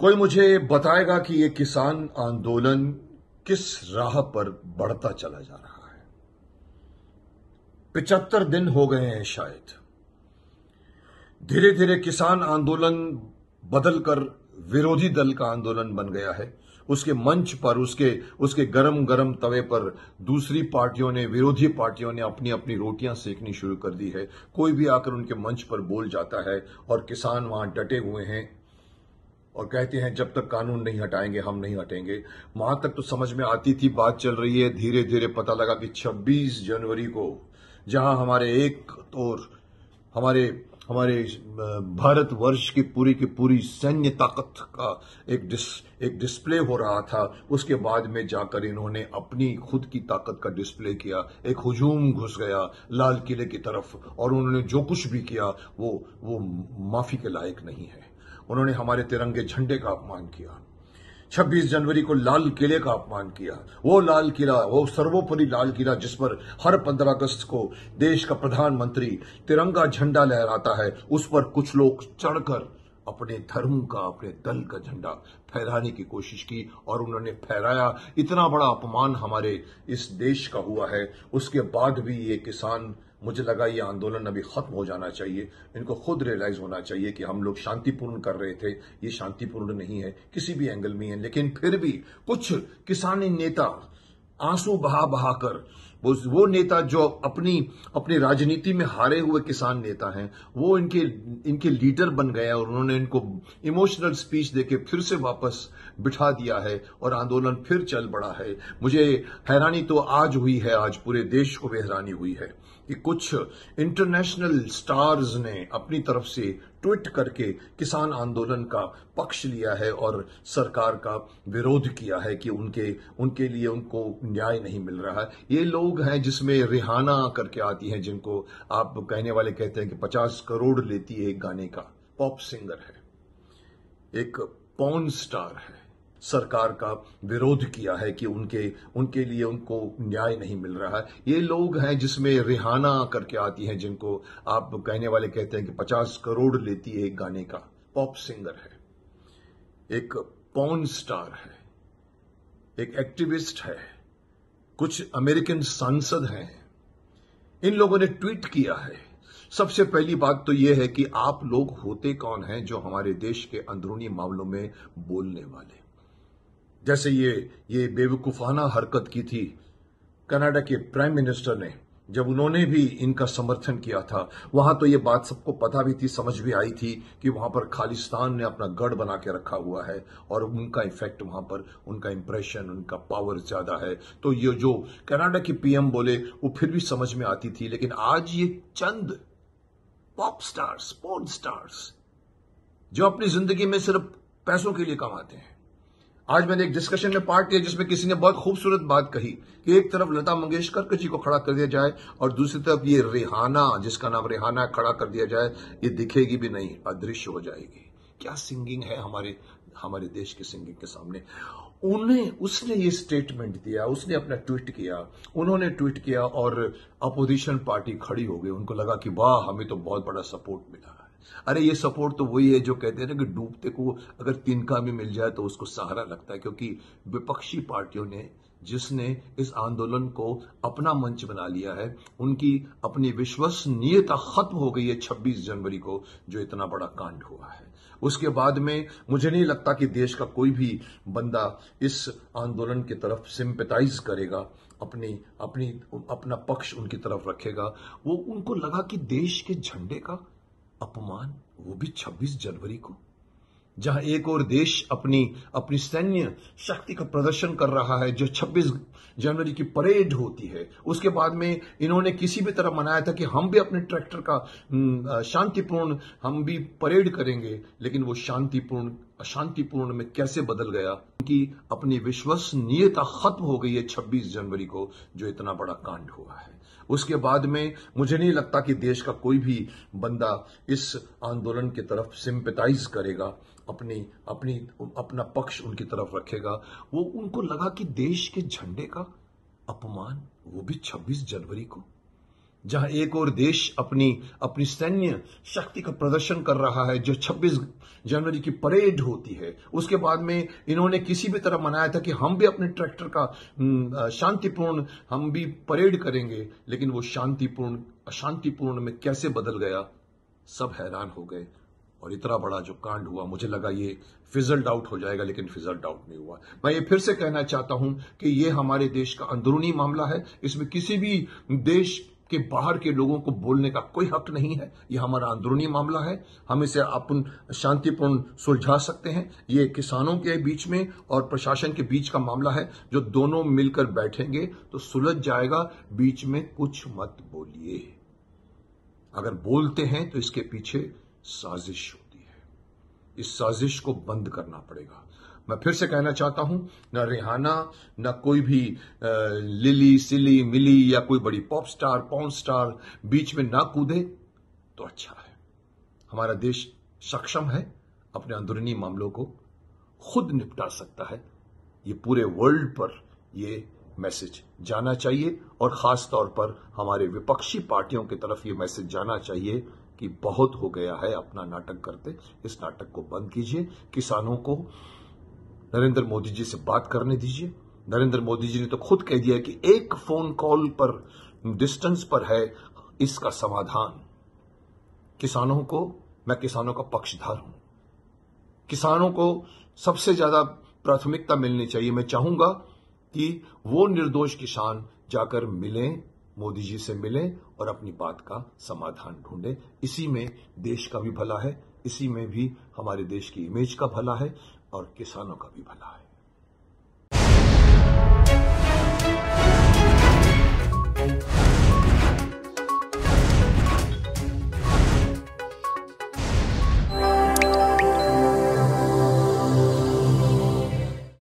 कोई मुझे बताएगा कि ये किसान आंदोलन किस राह पर बढ़ता चला जा रहा है पिचहत्तर दिन हो गए हैं शायद धीरे धीरे किसान आंदोलन बदलकर विरोधी दल का आंदोलन बन गया है उसके मंच पर उसके उसके गरम गरम तवे पर दूसरी पार्टियों ने विरोधी पार्टियों ने अपनी अपनी रोटियां सेकनी शुरू कर दी है कोई भी आकर उनके मंच पर बोल जाता है और किसान वहां डटे हुए हैं और कहते हैं जब तक कानून नहीं हटाएंगे हम नहीं हटेंगे वहां तक तो समझ में आती थी बात चल रही है धीरे धीरे पता लगा कि 26 जनवरी को जहां हमारे एक और हमारे हमारे भारत वर्ष की पूरी की पूरी सैन्य ताकत का एक डिस एक डिस्प्ले हो रहा था उसके बाद में जाकर इन्होंने अपनी खुद की ताकत का डिस्प्ले किया एक हुजूम घुस गया लाल किले की तरफ और उन्होंने जो कुछ भी किया वो वो माफी के लायक नहीं है उन्होंने हमारे तिरंगे झंडे का अपमान किया 26 जनवरी को लाल किले का अपमान किया वो लाल किला वो सर्वोपरि लाल किला जिस पर हर 15 अगस्त को देश का प्रधानमंत्री तिरंगा झंडा लहराता है उस पर कुछ लोग चढ़कर अपने धर्म का अपने दल का झंडा फहराने की कोशिश की और उन्होंने फहराया इतना बड़ा अपमान हमारे इस देश का हुआ है उसके बाद भी ये किसान मुझे लगा ये आंदोलन अभी ख़त्म हो जाना चाहिए इनको खुद रियलाइज होना चाहिए कि हम लोग शांतिपूर्ण कर रहे थे ये शांतिपूर्ण नहीं है किसी भी एंगल में है लेकिन फिर भी कुछ किसानी नेता आंसू बहा बहा कर वो वो नेता जो अपनी अपनी राजनीति में हारे हुए किसान नेता हैं वो इनके इनके लीडर बन गए और उन्होंने इनको इमोशनल स्पीच देके फिर से वापस बिठा दिया है और आंदोलन फिर चल पड़ा है मुझे हैरानी तो आज हुई है आज पूरे देश को भी हैरानी हुई है कि कुछ इंटरनेशनल स्टार्स ने अपनी तरफ से ट्वीट करके किसान आंदोलन का पक्ष लिया है और सरकार का विरोध किया है कि उनके उनके लिए उनको न्याय नहीं मिल रहा है ये लोग हैं जिसमें रिहाना करके आती हैं जिनको आप कहने वाले कहते हैं कि 50 करोड़ लेती है एक गाने का पॉप सिंगर है एक पॉन स्टार है सरकार का विरोध किया है कि उनके उनके लिए उनको न्याय नहीं मिल रहा है ये लोग हैं जिसमें रिहाना करके आती हैं जिनको आप कहने वाले कहते हैं कि 50 करोड़ लेती है एक गाने का पॉप सिंगर है एक पॉन स्टार है एक एक्टिविस्ट है कुछ अमेरिकन सांसद हैं इन लोगों ने ट्वीट किया है सबसे पहली बात तो यह है कि आप लोग होते कौन हैं जो हमारे देश के अंदरूनी मामलों में बोलने वाले जैसे ये ये बेवकूफ़ाना हरकत की थी कनाडा के प्राइम मिनिस्टर ने जब उन्होंने भी इनका समर्थन किया था वहां तो ये बात सबको पता भी थी समझ भी आई थी कि वहां पर खालिस्तान ने अपना गढ़ बना के रखा हुआ है और उनका इफेक्ट वहां पर उनका इंप्रेशन उनका पावर ज्यादा है तो ये जो कनाडा की पीएम बोले वो फिर भी समझ में आती थी लेकिन आज ये चंद पॉप स्टार्स पोर्न स्टार्स जो अपनी जिंदगी में सिर्फ पैसों के लिए कमाते हैं आज मैंने एक डिस्कशन में पार्ट लिया जिसमें किसी ने बहुत खूबसूरत बात कही कि एक तरफ लता मंगेशकर जी को खड़ा कर दिया जाए और दूसरी तरफ ये रेहाना जिसका नाम रेहाना खड़ा कर दिया जाए ये दिखेगी भी नहीं अदृश्य हो जाएगी क्या सिंगिंग है हमारे हमारे देश के सिंगिंग के सामने उन्हें उसने ये स्टेटमेंट दिया उसने अपना ट्वीट किया उन्होंने ट्वीट किया और अपोजिशन पार्टी खड़ी हो गई उनको लगा कि वाह हमें तो बहुत बड़ा सपोर्ट मिला है अरे ये सपोर्ट तो वही है जो कहते हैं ना कि डूबते को अगर तिनका भी मिल जाए तो उसको सहारा लगता है क्योंकि विपक्षी पार्टियों ने जिसने इस आंदोलन को अपना मंच बना लिया है उनकी अपनी विश्वसनीयता खत्म हो गई है 26 जनवरी को जो इतना बड़ा कांड हुआ है उसके बाद में मुझे नहीं लगता कि देश का कोई भी बंदा इस आंदोलन की तरफ सिंपेटाइज करेगा अपनी अपनी अपना पक्ष उनकी तरफ रखेगा वो उनको लगा कि देश के झंडे का अपमान वो भी 26 जनवरी को जहां एक और देश अपनी अपनी सैन्य शक्ति का प्रदर्शन कर रहा है जो 26 जनवरी की परेड होती है उसके बाद में इन्होंने किसी भी तरह मनाया था कि हम भी अपने ट्रैक्टर का हम्म, शांतिपूर्ण हम भी परेड करेंगे लेकिन वो शांतिपूर्ण अशांतिपूर्ण में कैसे बदल गया उनकी अपनी विश्वसनीयता खत्म हो गई है 26 जनवरी को जो इतना बड़ा कांड हुआ है उसके बाद में मुझे नहीं लगता कि देश का कोई भी बंदा इस आंदोलन की तरफ सिंपेटाइज करेगा अपनी अपनी अपना पक्ष उनकी तरफ रखेगा वो उनको लगा कि देश के झंडे का अपमान वो भी 26 जनवरी को जहां एक और देश अपनी अपनी सैन्य शक्ति का प्रदर्शन कर रहा है जो 26 जनवरी की परेड होती है उसके बाद में इन्होंने किसी भी तरह मनाया था कि हम भी अपने ट्रैक्टर का हम्म, शांतिपूर्ण हम भी परेड करेंगे लेकिन वो शांतिपूर्ण अशांतिपूर्ण में कैसे बदल गया सब हैरान हो गए और इतना बड़ा जो कांड हुआ मुझे लगा ये फिजल्ड आउट हो जाएगा लेकिन फिजल्ड आउट नहीं हुआ मैं ये फिर से कहना चाहता हूं कि ये हमारे देश का अंदरूनी मामला है इसमें किसी भी देश कि बाहर के लोगों को बोलने का कोई हक नहीं है यह हमारा अंदरूनी मामला है हम इसे अपन शांतिपूर्ण सुलझा सकते हैं ये किसानों के बीच में और प्रशासन के बीच का मामला है जो दोनों मिलकर बैठेंगे तो सुलझ जाएगा बीच में कुछ मत बोलिए अगर बोलते हैं तो इसके पीछे साजिश होती है इस साजिश को बंद करना पड़ेगा मैं फिर से कहना चाहता हूं न रिहाना ना कोई भी आ, लिली सिली मिली या कोई बड़ी पॉप स्टार पॉन स्टार बीच में ना कूदे तो अच्छा है हमारा देश सक्षम है अपने अंदरूनी मामलों को खुद निपटा सकता है ये पूरे वर्ल्ड पर ये मैसेज जाना चाहिए और खास तौर पर हमारे विपक्षी पार्टियों की तरफ ये मैसेज जाना चाहिए कि बहुत हो गया है अपना नाटक करते इस नाटक को बंद कीजिए किसानों को नरेंद्र मोदी जी से बात करने दीजिए नरेंद्र मोदी जी ने तो खुद कह दिया कि एक फोन कॉल पर डिस्टेंस पर है इसका समाधान किसानों को मैं किसानों का पक्षधार हूं किसानों को सबसे ज्यादा प्राथमिकता मिलनी चाहिए मैं चाहूंगा कि वो निर्दोष किसान जाकर मिलें मोदी जी से मिलें और अपनी बात का समाधान ढूंढें इसी में देश का भी भला है इसी में भी हमारे देश की इमेज का भला है और किसानों का भी भला है